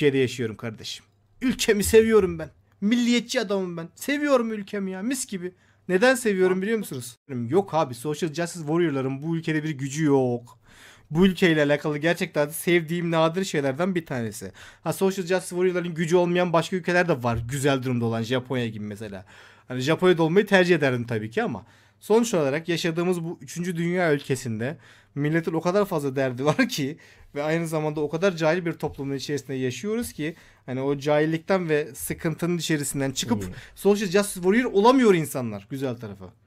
Türkiye'de yaşıyorum kardeşim. Ülkemi seviyorum ben. Milliyetçi adamım ben. Seviyorum ülkemi ya mis gibi. Neden seviyorum biliyor musunuz? Yok abi Social Justice Warrior'ların bu ülkede bir gücü yok. Bu ülkeyle alakalı gerçekten sevdiğim nadir şeylerden bir tanesi. Ha Social Justice Warrior'ların gücü olmayan başka ülkeler de var. Güzel durumda olan Japonya gibi mesela. Hani Japonya'da olmayı tercih ederdim tabii ki ama Sonuç olarak yaşadığımız bu 3. dünya ülkesinde milletin o kadar fazla derdi var ki ve aynı zamanda o kadar cahil bir toplumun içerisinde yaşıyoruz ki hani o cahillikten ve sıkıntının içerisinden çıkıp hmm. social justice warrior olamıyor insanlar güzel tarafı.